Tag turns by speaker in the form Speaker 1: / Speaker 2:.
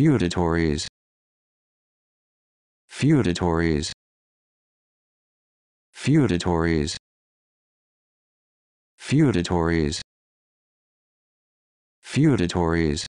Speaker 1: feudatories feudatories feudatories feudatories feudatories